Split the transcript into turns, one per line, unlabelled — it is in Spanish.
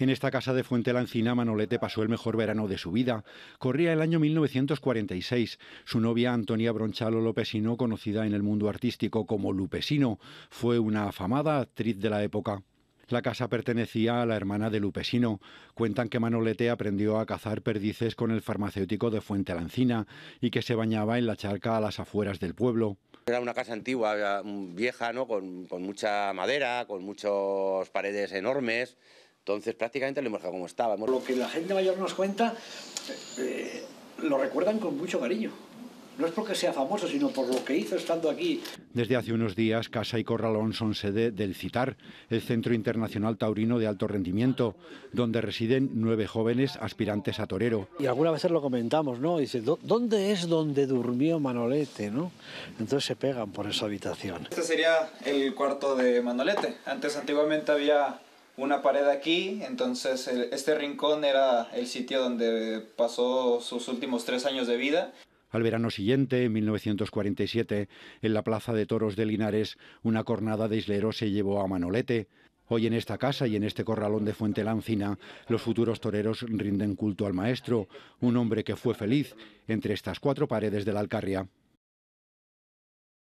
En esta casa de Fuente Lancina, Manolete pasó el mejor verano de su vida. Corría el año 1946. Su novia, Antonia Bronchalo Lopesino, conocida en el mundo artístico como Lupesino, fue una afamada actriz de la época. La casa pertenecía a la hermana de Lupesino. Cuentan que Manolete aprendió a cazar perdices con el farmacéutico de Fuente Lancina y que se bañaba en la charca a las afueras del pueblo.
Era una casa antigua, vieja, ¿no? con, con mucha madera, con muchas paredes enormes, entonces prácticamente lo hemos dejado como estaba. Lo que la
gente mayor nos cuenta eh, lo recuerdan con mucho cariño. No es porque sea famoso, sino por lo que hizo estando aquí. Desde hace unos días, Casa y Corralón son sede del CITAR, el Centro Internacional Taurino de Alto Rendimiento, donde residen nueve jóvenes aspirantes a torero. Y alguna vez lo comentamos, ¿no? Dice, ¿dónde es donde durmió Manolete, no? Entonces se pegan por esa
habitación. Este sería el cuarto de Manolete. Antes, antiguamente había una pared aquí, entonces este rincón era el sitio donde pasó sus últimos tres años de vida.
Al verano siguiente, en 1947, en la Plaza de Toros de Linares, una cornada de isleros se llevó a Manolete. Hoy en esta casa y en este corralón de Fuente Lancina, los futuros toreros rinden culto al maestro, un hombre que fue feliz entre estas cuatro paredes de la Alcarria.